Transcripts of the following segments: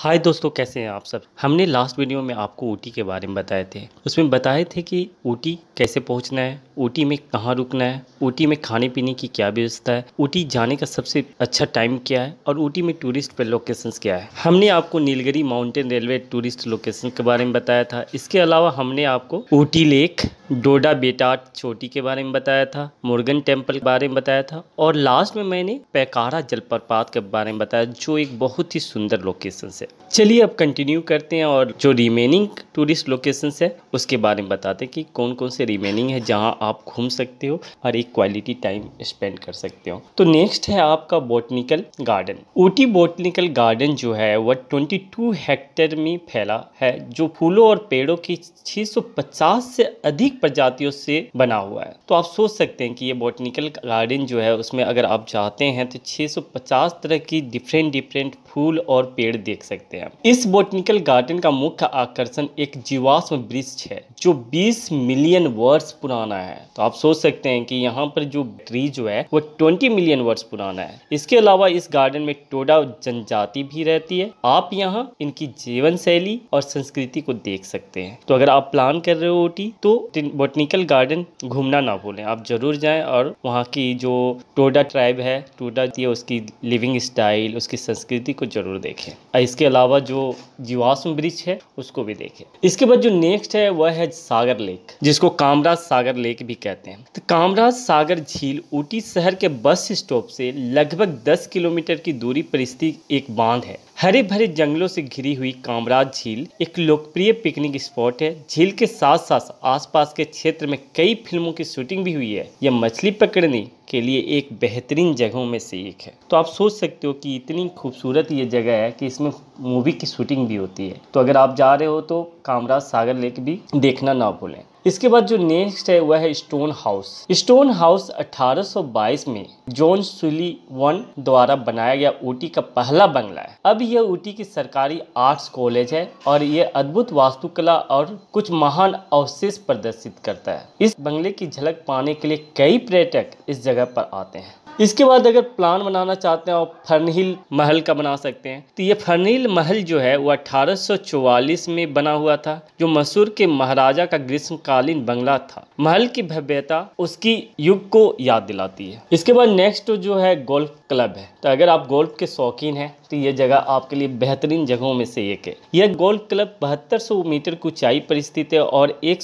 हाय दोस्तों कैसे हैं आप सब हमने लास्ट वीडियो में आपको ऊटी के बारे में बताए थे उसमें बताए थे कि ऊटी कैसे पहुंचना है ऊटी में कहाँ रुकना है ऊटी में खाने पीने की क्या व्यवस्था है ऊटी जाने का सबसे अच्छा टाइम क्या है और ऊटी में टूरिस्ट पर लोकेशन क्या है हमने आपको Nilgiri mountain railway tourist location के बारे में बताया था इसके अलावा हमने आपको ऊटी लेक डोडा बेटाट चोटी के बारे में बताया था मुर्गन टेम्पल के बारे में बताया था और लास्ट में मैंने पैकारा जलप्रपात के बारे में बताया जो एक बहुत ही सुंदर लोकेशन है चलिए अब कंटिन्यू करते हैं और जो रिमेनिंग टूरिस्ट लोकेशंस है उसके बारे में बताते हैं कि कौन कौन से रिमेनिंग है जहां आप घूम सकते हो और एक क्वालिटी टाइम स्पेंड कर सकते हो तो नेक्स्ट है आपका botanical garden Ooty botanical garden जो है वह 22 हेक्टेयर में फैला है जो फूलों और पेड़ों की 650 से अधिक प्रजातियों से बना हुआ है तो आप सोच सकते हैं कि ये बोटनिकल गार्डन जो है उसमें अगर आप चाहते हैं तो 650 तरह की डिफरेंट डिफरेंट फूल और पेड़ देख सकते सकते हैं इस बोटनिकल गार्डन का मुख्य आकर्षण एक जीवाश्म वृक्ष है जो 20 मिलियन वर्ष पुराना है तो आप सोच सकते हैं कि यहाँ पर जो ट्री जो है वो 20 मिलियन वर्ष पुराना है इसके अलावा इस गार्डन में टोडा जनजाति भी रहती है आप यहाँ इनकी जीवन शैली और संस्कृति को देख सकते हैं तो अगर आप प्लान कर रहे हो ओटी तो बोटनिकल गार्डन घूमना ना भूलें आप जरूर जाएं और वहाँ की जो टोडा ट्राइब है टोडा उसकी लिविंग स्टाइल उसकी संस्कृति को जरूर देखें इसके अलावा जो जीवाश्म वृक्ष है उसको भी देखें इसके बाद जो नेक्स्ट है वह है सागर लेक जिसको कामराज सागर लेक भी कहते हैं तो कामराज सागर झील ऊटी शहर के बस स्टॉप से लगभग 10 किलोमीटर की दूरी पर स्थित एक बांध है हरे भरे जंगलों से घिरी हुई कामराज झील एक लोकप्रिय पिकनिक स्पॉट है झील के साथ साथ आसपास के क्षेत्र में कई फिल्मों की शूटिंग भी हुई है यह मछली पकड़ने के लिए एक बेहतरीन जगहों में से एक है तो आप सोच सकते हो कि इतनी खूबसूरत ये जगह है कि इसमें मूवी की शूटिंग भी होती है तो अगर आप जा रहे हो तो कामराज सागर लेक भी देखना ना भूलें इसके बाद जो नेक्स्ट है वह है स्टोन हाउस स्टोन हाउस 1822 में जॉन सुली वन द्वारा बनाया गया ऊटी का पहला बंगला है अब यह ऊटी की सरकारी आर्ट्स कॉलेज है और यह अद्भुत वास्तुकला और कुछ महान अवशेष प्रदर्शित करता है इस बंगले की झलक पाने के लिए कई पर्यटक इस जगह पर आते हैं इसके बाद अगर प्लान बनाना चाहते हैं और फर्नहिल महल का बना सकते हैं तो ये फर्नहिल महल जो है वो 1844 में बना हुआ था जो मसूर के महाराजा का ग्रीष्म का समकालीन बंगला था महल की भव्यता उसकी युग को याद दिलाती है इसके बाद नेक्स्ट जो है गोल्फ क्लब है तो अगर आप गोल्फ के शौकीन हैं तो ये जगह आपके लिए बेहतरीन जगहों में से एक है यह गोल्फ क्लब बहत्तर मीटर की ऊंचाई पर स्थित है और एक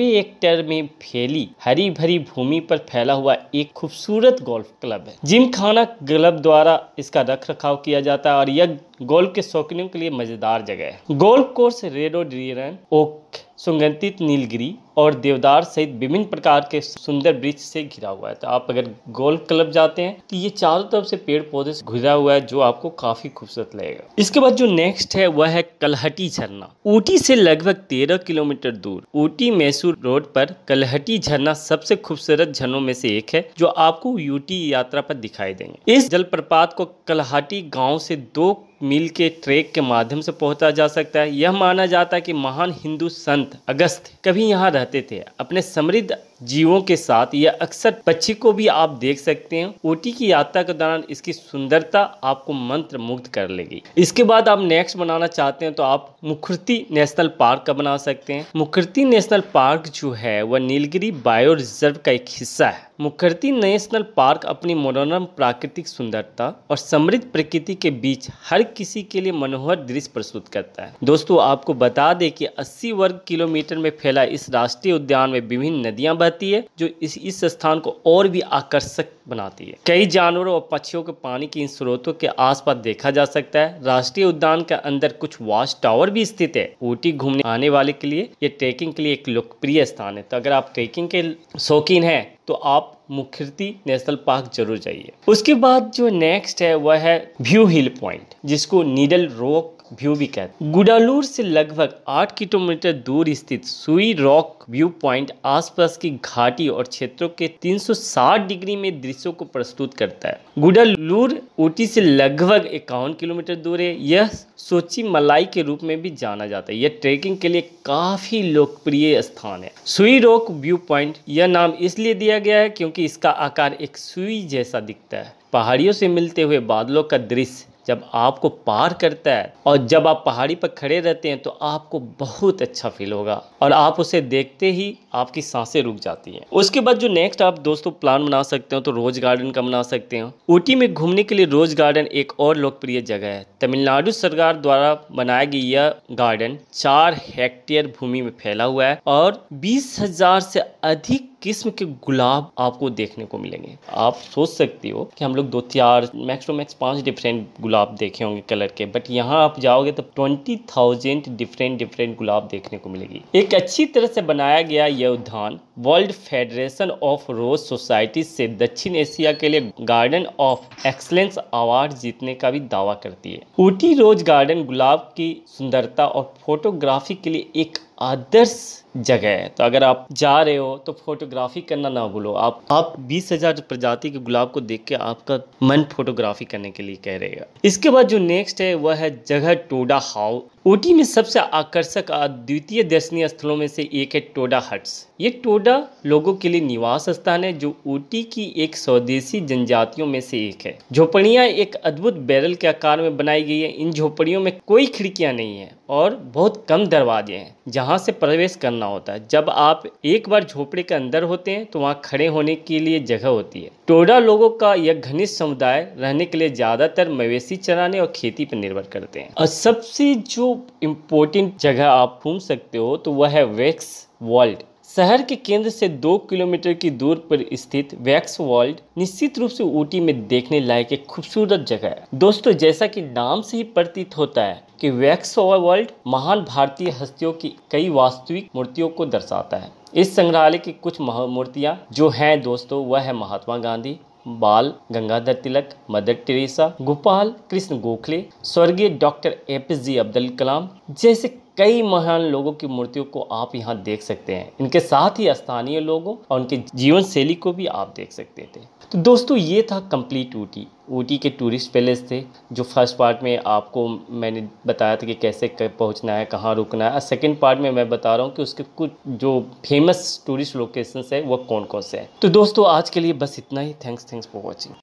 हेक्टेयर में फैली हरी भरी भूमि पर फैला हुआ एक खूबसूरत गोल्फ क्लब है जिम खाना क्लब द्वारा इसका रख रखाव किया जाता है और यह गोल्फ के शौकीनों के लिए मजेदार जगह है गोल्फ कोर्स रेडो ओक सुगंधित नीलगिरी और देवदार सहित विभिन्न प्रकार के सुंदर वृक्ष से घिरा हुआ है तो आप अगर गोल्फ क्लब जाते हैं तो ये चारों तरफ से पेड़ पौधे से घिरा हुआ है जो आपको काफी खूबसूरत लगेगा इसके बाद जो नेक्स्ट है वह है कलहटी झरना ऊटी से लगभग तेरह किलोमीटर दूर ऊटी मैसूर रोड पर कलहटी झरना सबसे खूबसूरत झरनों में से एक है जो आपको यूटी यात्रा पर दिखाई देंगे इस जलप्रपात को कलहटी गांव से दो मील के ट्रैक के माध्यम से पहुंचा जा सकता है यह माना जाता है कि महान हिंदू संत अगस्त कभी यहाँ रह चाहते थे अपने समृद्ध जीवों के साथ यह अक्सर पक्षी को भी आप देख सकते हैं ओटी की यात्रा के दौरान इसकी सुंदरता आपको मंत्र मुग्ध कर लेगी इसके बाद आप नेक्स्ट बनाना चाहते हैं तो आप मुखर्ती नेशनल पार्क का बना सकते हैं मुखर्ती नेशनल पार्क जो है वह नीलगिरी बायो रिजर्व का एक हिस्सा है मुखर्ती नेशनल पार्क अपनी मनोरम प्राकृतिक सुंदरता और समृद्ध प्रकृति के बीच हर किसी के लिए मनोहर दृश्य प्रस्तुत करता है दोस्तों आपको बता दें कि 80 वर्ग किलोमीटर में फैला इस राष्ट्रीय उद्यान में विभिन्न नदियां बहती है जो इस इस स्थान को और भी आकर्षक बनाती है कई जानवरों और पक्षियों के पानी के इन स्रोतों के आसपास देखा जा सकता है राष्ट्रीय उद्यान के अंदर कुछ वॉच टावर भी स्थित है ऊटी घूमने आने वाले के लिए ये ट्रेकिंग के लिए एक लोकप्रिय स्थान है तो अगर आप ट्रेकिंग के शौकीन हैं तो आप मुखर्ती नेशनल पार्क जरूर जाइए उसके बाद जो नेक्स्ट है वह है व्यू हिल पॉइंट जिसको नीडल रोक व्यू भी कहते हैं गुडालूर से लगभग आठ किलोमीटर दूर स्थित सुई रॉक व्यू पॉइंट आसपास की घाटी और क्षेत्रों के 360 डिग्री में दृश्यों को प्रस्तुत करता है गुडालूर ऊटी से लगभग इक्यावन किलोमीटर दूर है यह सोची मलाई के रूप में भी जाना जाता है यह ट्रेकिंग के लिए काफी लोकप्रिय स्थान है सुई रॉक व्यू पॉइंट यह नाम इसलिए दिया गया है क्योंकि इसका आकार एक सुई जैसा दिखता है पहाड़ियों से मिलते हुए बादलों का दृश्य जब आपको पार करता है और जब आप पहाड़ी पर खड़े रहते हैं तो आपको बहुत अच्छा फील होगा और आप उसे देखते ही आपकी सांसें रुक जाती हैं उसके बाद जो नेक्स्ट आप दोस्तों प्लान बना सकते हो तो रोज गार्डन का बना सकते हो ऊटी में घूमने के लिए रोज गार्डन एक और लोकप्रिय जगह है तमिलनाडु सरकार द्वारा बनाया गया यह गार्डन चार हेक्टेयर भूमि में फैला हुआ है और बीस हजार से अधिक किस्म के गुलाब आपको देखने को मिलेंगे आप सोच सकती हो कि हम लोग दो चार मैक्स टू मैक्स पांच डिफरेंट गुलाब देखे होंगे कलर के बट यहाँ आप जाओगे तो ट्वेंटी थाउजेंड डिफरेंट डिफरेंट गुलाब देखने को मिलेगी एक अच्छी तरह से बनाया गया यह यह उद्यान world federation of rose society से दक्षिण एशिया के लिए गार्डन ऑफ एक्सलेंस अवार्ड जीतने का भी दावा करती है ऊटी रोज गार्डन गुलाब की सुंदरता और फोटोग्राफी के लिए एक आदर्श जगह है तो अगर आप जा रहे हो तो फोटोग्राफी करना ना भूलो आप आप बीस हजार प्रजाति के गुलाब को देख के आपका मन फोटोग्राफी करने के लिए कह रहेगा इसके बाद जो नेक्स्ट है वह है जगह टोडा हाउ ऊटी में सबसे आकर्षक अद्वितीय दर्शनीय स्थलों में से एक है टोडा हट्स ये टोडा लोगों के लिए निवास स्थान है जो ऊटी की एक स्वदेशी जनजातियों में से एक है झोपड़ियाँ एक अद्भुत बैरल के आकार में बनाई गई है इन झोपड़ियों में कोई खिड़कियाँ नहीं है और बहुत कम दरवाजे हैं जहाँ से प्रवेश करना होता है जब आप एक बार झोपड़े के अंदर होते हैं तो वहाँ खड़े होने के लिए जगह होती है टोडा लोगों का यह घनिष्ठ समुदाय रहने के लिए ज़्यादातर मवेशी चराने और खेती पर निर्भर करते हैं और सबसे जो इम्पोर्टेंट जगह आप घूम सकते हो तो वह है वेक्स वर्ल्ड शहर के केंद्र से दो किलोमीटर की दूर पर स्थित वैक्स वर्ल्ड निश्चित रूप से ऊटी में देखने लायक एक खूबसूरत जगह है दोस्तों जैसा कि नाम से ही प्रतीत होता है कि वैक्स वर्ल्ड महान भारतीय हस्तियों की कई वास्तविक मूर्तियों को दर्शाता है इस संग्रहालय की कुछ मूर्तियां जो हैं दोस्तों वह है महात्मा गांधी बाल गंगाधर तिलक मदर टेरेसा गोपाल कृष्ण गोखले स्वर्गीय doctor A P J Abdul Kalam जैसे कई महान लोगों की मूर्तियों को आप यहाँ देख सकते हैं इनके साथ ही स्थानीय लोगों और उनके जीवन शैली को भी आप देख सकते थे तो दोस्तों ये था कंप्लीट ऊटी ऊटी के टूरिस्ट पैलेस थे जो फर्स्ट पार्ट में आपको मैंने बताया था कि कैसे पहुंचना है कहाँ रुकना है सेकंड पार्ट में मैं बता रहा हूँ कि उसके कुछ जो फेमस टूरिस्ट लोकेशंस है वह कौन कौन से हैं तो दोस्तों आज के लिए बस इतना ही थैंक्स थैंक्स फॉर वॉचिंग